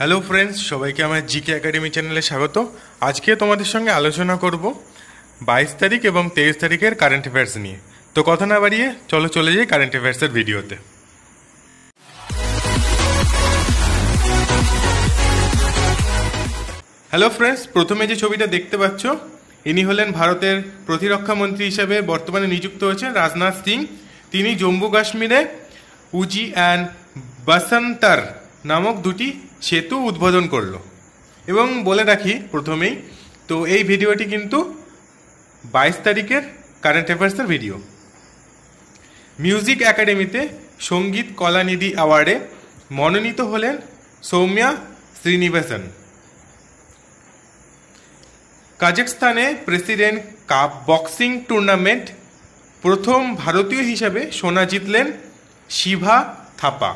hello friends সবাইকে আমার GK academy চ্যানেলে স্বাগত আজকে তোমাদের সঙ্গে আলোচনা করব বাইশ তারিখ এবং তেইশ তারিখের কারেন্ট অ্যাফেয়ার্স নিয়ে তো কথা না বাড়িয়ে চলো চলে যাই কারেন্ট অ্যাফেয়ার্সের ভিডিওতে হ্যালো ফ্রেন্ডস প্রথমে যে ছবিটা দেখতে পাচ্ছ ইনি হলেন ভারতের প্রতিরক্ষা মন্ত্রী হিসেবে বর্তমানে নিযুক্ত হয়েছেন রাজনাথ সিং তিনি জম্মু কাশ্মীরে উজি অ্যান্ড বাসান্তার নামক দুটি সেতু উদ্বোধন করল এবং বলে রাখি প্রথমেই তো এই ভিডিওটি কিন্তু বাইশ তারিখের কারেন্ট অ্যাফেয়ার্সের ভিডিও মিউজিক একাডেমিতে সঙ্গীত কলানিধি অ্যাওয়ার্ডে মনোনীত হলেন সৌম্যা শ্রীনিবাসন কাজাকস্তানে প্রেসিডেন্ট কাপ বক্সিং টুর্নামেন্ট প্রথম ভারতীয় হিসাবে সোনা জিতলেন শিভা থাপা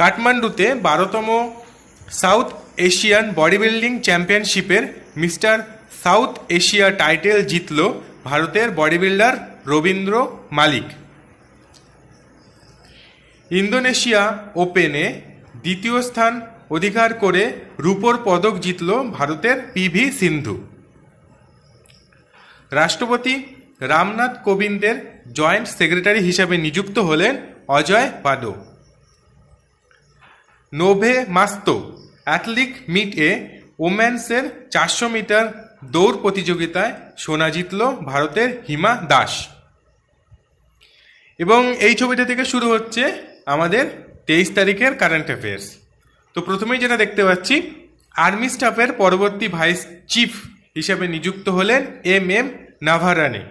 কাঠমান্ডুতে বারোতম সাউথ এশিয়ান বডি বিল্ডিং চ্যাম্পিয়নশিপের মিস্টার সাউথ এশিয়া টাইটেল জিতল ভারতের body builder Rabindra Malik Indonesia ওপেনে দ্বিতীয় স্থান অধিকার করে রুপোর পদক জিতল ভারতের পিভি সিন্ধু রাষ্ট্রপতি রামনাথ কোবিন্দের জয়েন্ট সেক্রেটারি হিসাবে নিযুক্ত হলেন অজয় বাদো নোভে মাস্তো অ্যাথলিক মিট এ ওম্যান্সের চারশো মিটার দৌড় প্রতিযোগিতায় সোনা জিতল ভারতের হিমা দাস এবং এই ছবিটা থেকে শুরু হচ্ছে আমাদের তেইশ তারিখের কারেন্ট অ্যাফেয়ার্স তো প্রথমেই যেটা দেখতে পাচ্ছি আর্মি স্টাফের পরবর্তী ভাইস চিফ হিসেবে নিযুক্ত হলেন এম এম নাভারানি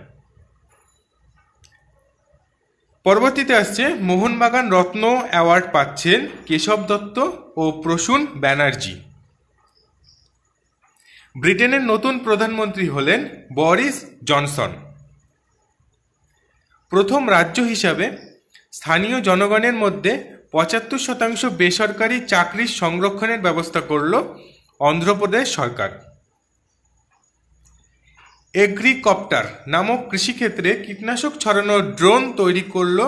পরবর্তীতে আসছে মোহনবাগান রত্ন অ্যাওয়ার্ড পাচ্ছেন কেশব দত্ত ও প্রসূন ব্যানার্জি ব্রিটেনের নতুন প্রধানমন্ত্রী হলেন বরিস জনসন প্রথম রাজ্য হিসাবে স্থানীয় জনগণের মধ্যে পঁচাত্তর শতাংশ বেসরকারি চাকরির সংরক্ষণের ব্যবস্থা করল অন্ধ্রপ্রদেশ সরকার এগ্রিকপ্টার নামক কৃষিক্ষেত্রে কীটনাশক ছড়ানোর ড্রোন তৈরি করল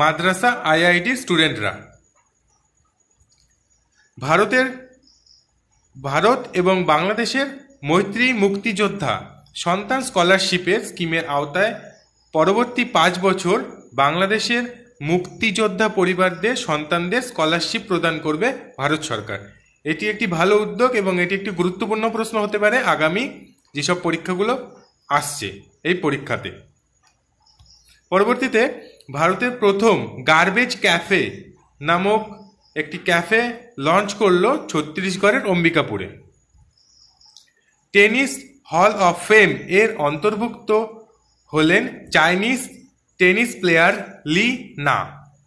মাদ্রাসা আইআইটি স্টুডেন্টরা ভারতের ভারত এবং বাংলাদেশের মৈত্রী মুক্তিযোদ্ধা সন্তান স্কলারশিপের স্কিমের আওতায় পরবর্তী পাঁচ বছর বাংলাদেশের মুক্তিযোদ্ধা পরিবারদের সন্তানদের স্কলারশিপ প্রদান করবে ভারত সরকার এটি একটি ভালো উদ্যোগ এবং এটি একটি গুরুত্বপূর্ণ প্রশ্ন হতে পারে আগামী যেসব পরীক্ষাগুলো আসছে এই পরীক্ষাতে পরবর্তীতে ভারতের প্রথম গার্বেজ ক্যাফে নামক একটি ক্যাফে লঞ্চ করলো ছত্তিশগড়ের অম্বিকাপুরে টেনিস হল অফ ফেম এর অন্তর্ভুক্ত হলেন চাইনিজ টেনিস প্লেয়ার লি না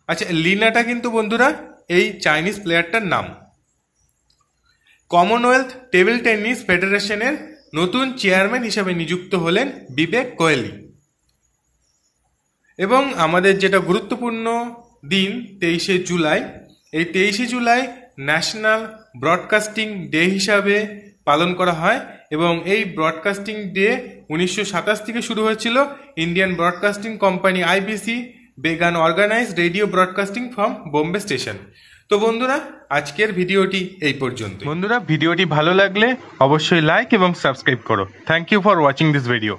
আচ্ছা লিনাটা কিন্তু বন্ধুরা এই চাইনিজ প্লেয়ারটার নাম কমনওয়েলথ টেবিল টেনিস ফেডারেশনের নতুন চেয়ারম্যান হিসেবে নিযুক্ত হলেন বিবেক কোয়েলি এবং আমাদের যেটা গুরুত্বপূর্ণ দিন তেইশে জুলাই এই তেইশে জুলাই ন্যাশনাল ব্রডকাস্টিং ডে হিসাবে পালন করা হয় এবং এই ব্রডকাস্টিং ডে উনিশশো সাতাশ থেকে শুরু হয়েছিল Indian broadcasting company IBC began organise radio broadcasting from Bombay station তো বন্ধুরা আজকের ভিডিওটি এই পর্যন্ত বন্ধুরা ভিডিওটি ভালো লাগলে অবশ্যই লাইক এবং সাবস্ক্রাইব করো thank you for watching this video